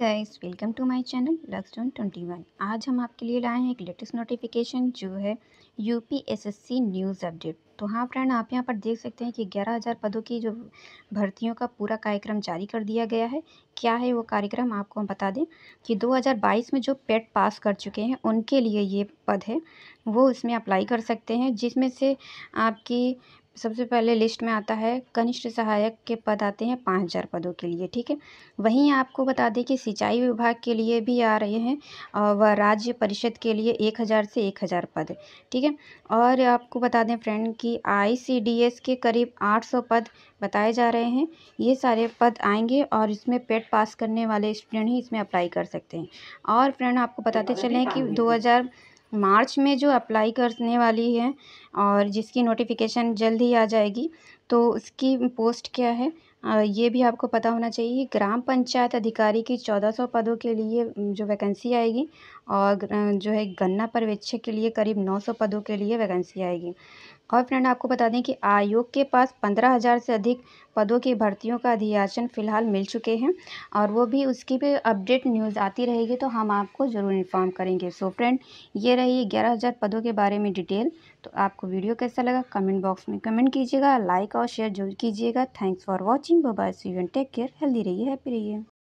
guys welcome to my channel लक्सडॉन twenty one आज हम आपके लिए लाए हैं एक लेटेस्ट नोटिफिकेशन जो है यूपीएसएससी न्यूज़ अपडेट तो हाँ फ्रेंड आप यहाँ पर देख सकते हैं कि ग्यारह हज़ार पदों की जो भर्तियों का पूरा कार्यक्रम जारी कर दिया गया है क्या है वो कार्यक्रम आपको हम बता दें कि 2022 में जो पेट पास कर चुके हैं उनके लिए ये पद है वो इसमें अप्लाई कर सकते हैं जिसमें से आपकी सबसे पहले लिस्ट में आता है कनिष्ठ सहायक के पद आते हैं पाँच हज़ार पदों के लिए ठीक है वहीं आपको बता दें कि सिंचाई विभाग के लिए भी आ रहे हैं और राज्य परिषद के लिए एक हज़ार से एक हज़ार पद ठीक है और आपको बता दें फ्रेंड कि आईसीडीएस के करीब आठ सौ पद बताए जा रहे हैं ये सारे पद आएंगे और इसमें पेट पास करने वाले स्टूडेंट ही इसमें अप्लाई कर सकते हैं और फ्रेंड आपको बताते चलें कि दो मार्च में जो अप्लाई करने वाली है और जिसकी नोटिफिकेशन जल्द ही आ जाएगी तो उसकी पोस्ट क्या है ये भी आपको पता होना चाहिए ग्राम पंचायत अधिकारी की चौदह सौ पदों के लिए जो वैकेंसी आएगी और जो है गन्ना पर्यवेक्षक के लिए करीब नौ सौ पदों के लिए वैकेंसी आएगी और फ्रेंड आपको बता दें कि आयोग के पास पंद्रह हज़ार से अधिक पदों की भर्तियों का अधियाचन फ़िलहाल मिल चुके हैं और वो भी उसकी भी अपडेट न्यूज़ आती रहेगी तो हम आपको ज़रूर इन्फॉर्म करेंगे सो फ्रेंड ये रही ग्यारह हज़ार पदों के बारे में डिटेल तो आपको वीडियो कैसा लगा कमेंट बॉक्स में कमेंट कीजिएगा लाइक और शेयर जरूर कीजिएगा thanks for watching bye see you take care healthy रहिए हैप्पी रहिए